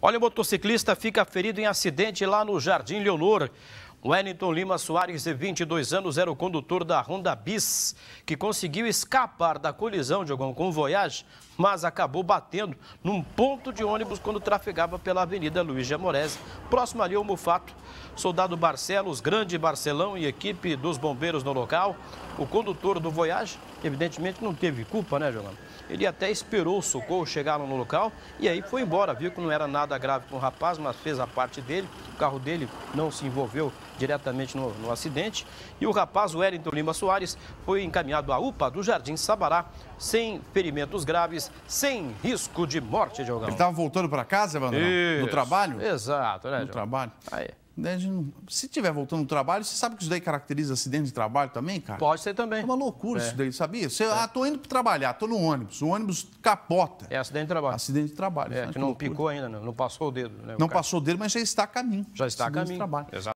Olha, o motociclista fica ferido em acidente lá no Jardim Leonor. Wellington Lima Soares, de 22 anos, era o condutor da Honda Bis, que conseguiu escapar da colisão de algum Voyage, mas acabou batendo num ponto de ônibus quando trafegava pela Avenida Luiz de Amores, próximo ali ao Mufato. Soldado Barcelos, grande Barcelão e equipe dos bombeiros no local. O condutor do Voyage, evidentemente, não teve culpa, né, Giovanna? Ele até esperou o socorro, chegaram no local e aí foi embora. Viu que não era nada grave com o rapaz, mas fez a parte dele. O carro dele não se envolveu diretamente no, no acidente. E o rapaz, o Wellington Lima Soares, foi encaminhado à UPA do Jardim Sabará, sem ferimentos graves, sem risco de morte, Diogão. Ele estava voltando para casa, Evandro? Do trabalho? Exato, né, No trabalho. Aí. Se tiver voltando no trabalho, você sabe que isso daí caracteriza acidente de trabalho também, cara? Pode ser também. É uma loucura é. isso daí, sabia? Você, é. ah, tô indo para trabalhar, tô no ônibus, o ônibus capota. É acidente de trabalho. Acidente de trabalho. É, é que, não loucura. picou ainda, não, não passou o dedo. Né, não passou o dedo, mas já está a caminho. Já está a caminho. De trabalho. Exato.